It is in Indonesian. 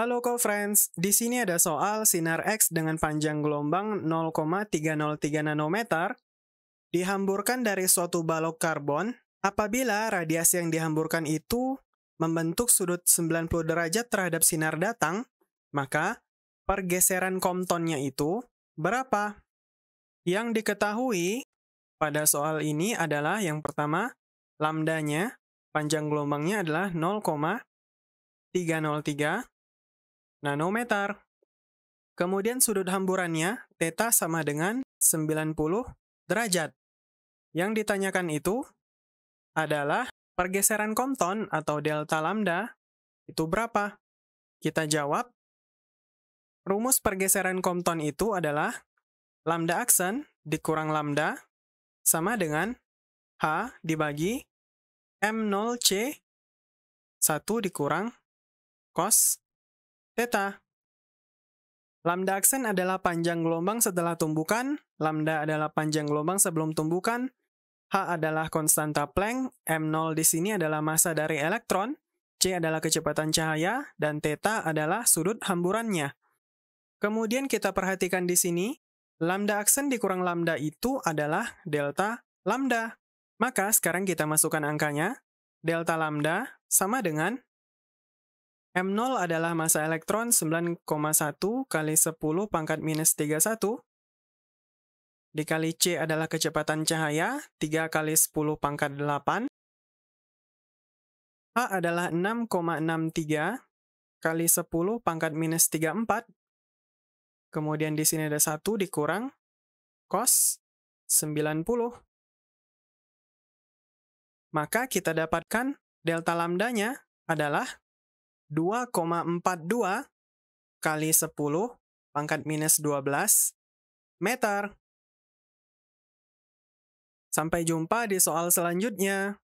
Halo co-friends, di sini ada soal sinar X dengan panjang gelombang 0,303 nanometer dihamburkan dari suatu balok karbon apabila radiasi yang dihamburkan itu membentuk sudut 90 derajat terhadap sinar datang, maka pergeseran komtonnya itu berapa? Yang diketahui pada soal ini adalah yang pertama, lambdanya, panjang gelombangnya adalah 0,303 nanometer. Kemudian sudut hamburannya, theta sama dengan 90 derajat. Yang ditanyakan itu adalah pergeseran kompton atau delta lambda itu berapa? Kita jawab, rumus pergeseran kompton itu adalah lambda aksen dikurang lambda sama dengan H dibagi M0C 1 dikurang cos Theta. Lambda aksen adalah panjang gelombang setelah tumbukan, lambda adalah panjang gelombang sebelum tumbukan, H adalah konstanta Planck, M0 di sini adalah massa dari elektron, C adalah kecepatan cahaya, dan theta adalah sudut hamburannya. Kemudian kita perhatikan di sini, lambda aksen dikurang lambda itu adalah delta lambda. Maka sekarang kita masukkan angkanya, delta lambda sama dengan M0 adalah masa elektron 9,1 kali 10 pangkat minus 31, dikali C adalah kecepatan cahaya, 3 kali 10 pangkat 8, A adalah 6,63 kali 10 pangkat minus 34, kemudian di sini ada 1 dikurang, cos 90. Maka kita dapatkan delta lambdanya adalah 2,42 kali 10 pangkat minus 12 meter. Sampai jumpa di soal selanjutnya.